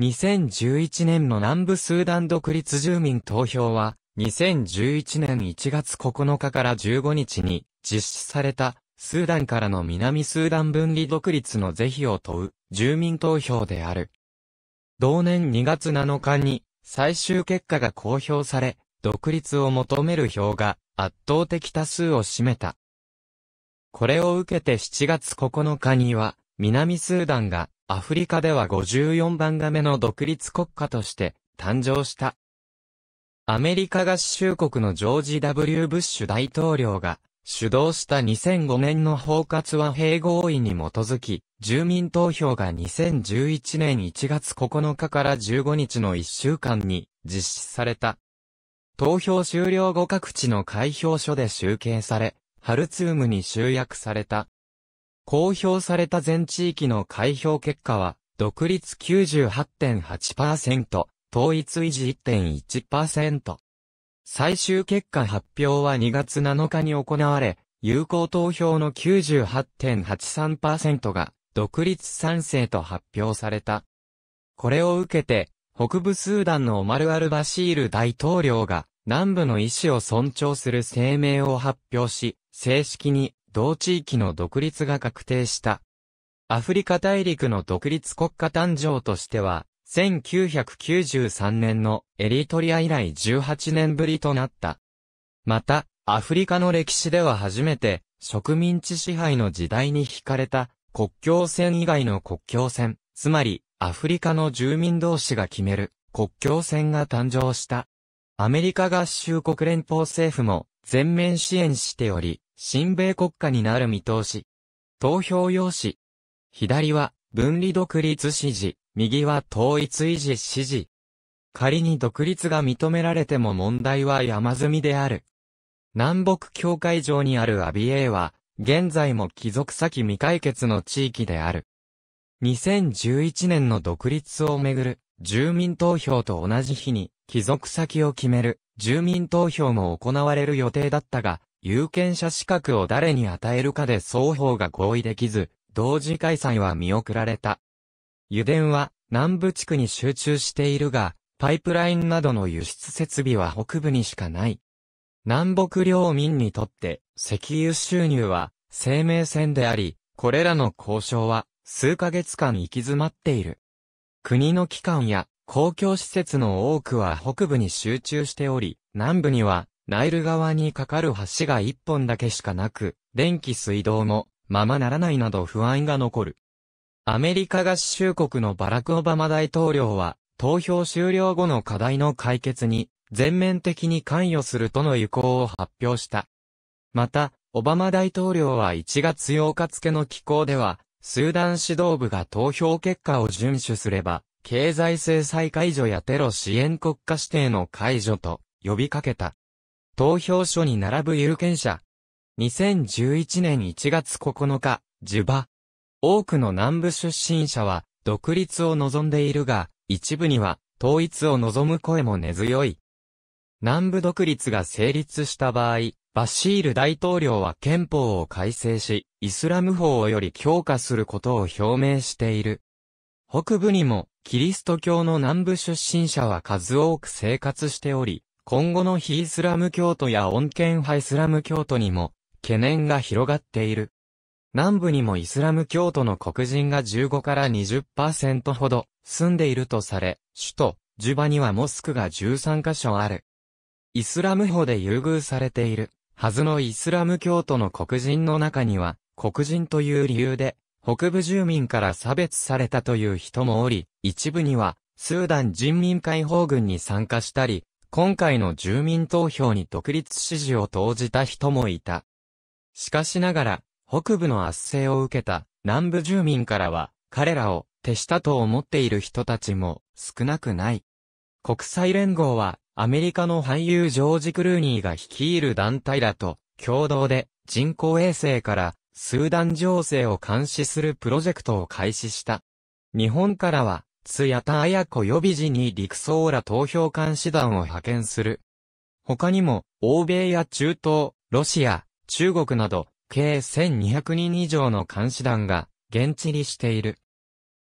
2011年の南部スーダン独立住民投票は、2011年1月9日から15日に実施された、スーダンからの南スーダン分離独立の是非を問う住民投票である。同年2月7日に最終結果が公表され、独立を求める票が圧倒的多数を占めた。これを受けて7月9日には、南スーダンがアフリカでは54番目の独立国家として誕生した。アメリカ合衆国のジョージ・ W・ ブッシュ大統領が主導した2005年の包括和平合意に基づき、住民投票が2011年1月9日から15日の1週間に実施された。投票終了後各地の開票所で集計され、ハルツームに集約された。公表された全地域の開票結果は、独立98.8%、統一維持1.1%。最終結果発表は2月7日に行われ、有効投票の98.83%が独立賛成と発表された。これを受けて、北部スーダンのオマル・アル・バシール大統領が南部の意思を尊重する声明を発表し、正式に同地域の独立が確定した。アフリカ大陸の独立国家誕生としては、1993年のエリトリア以来18年ぶりとなった。また、アフリカの歴史では初めて植民地支配の時代に惹かれた国境線以外の国境線、つまりアフリカの住民同士が決める国境線が誕生した。アメリカ合衆国連邦政府も全面支援しており、新米国家になる見通し。投票用紙。左は、分離独立支持、右は統一維持支持。仮に独立が認められても問題は山積みである。南北境界上にあるアビエーは、現在も帰属先未解決の地域である。2011年の独立をめぐる住民投票と同じ日に帰属先を決める住民投票も行われる予定だったが、有権者資格を誰に与えるかで双方が合意できず、同時開催は見送られた。油田は南部地区に集中しているが、パイプラインなどの輸出設備は北部にしかない。南北領民にとって石油収入は生命線であり、これらの交渉は数ヶ月間行き詰まっている。国の機関や公共施設の多くは北部に集中しており、南部にはナイル川に架かる橋が一本だけしかなく、電気水道も、ままならないなど不安が残る。アメリカ合衆国のバラク・オバマ大統領は、投票終了後の課題の解決に、全面的に関与するとの意向を発表した。また、オバマ大統領は1月8日付の機構では、スーダン指導部が投票結果を遵守すれば、経済制裁解除やテロ支援国家指定の解除と呼びかけた。投票所に並ぶ有権者。2011年1月9日、ジュバ。多くの南部出身者は独立を望んでいるが、一部には統一を望む声も根強い。南部独立が成立した場合、バシール大統領は憲法を改正し、イスラム法をより強化することを表明している。北部にも、キリスト教の南部出身者は数多く生活しており、今後の非イスラム教徒や穏健派イスラム教徒にも、懸念が広がっている。南部にもイスラム教徒の黒人が15から20%ほど住んでいるとされ、首都、ジュバにはモスクが13カ所ある。イスラム法で優遇されているはずのイスラム教徒の黒人の中には、黒人という理由で、北部住民から差別されたという人もおり、一部には、スーダン人民解放軍に参加したり、今回の住民投票に独立支持を投じた人もいた。しかしながら、北部の圧政を受けた南部住民からは、彼らを手下と思っている人たちも少なくない。国際連合は、アメリカの俳優ジョージ・クルーニーが率いる団体らと共同で人工衛星からスーダン情勢を監視するプロジェクトを開始した。日本からは津谷田綾子予備時に陸ソら投票監視団を派遣する。他にも、欧米や中東、ロシア、中国など、計1200人以上の監視団が、現地にしている。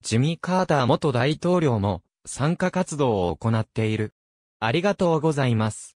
ジミー・カーター元大統領も、参加活動を行っている。ありがとうございます。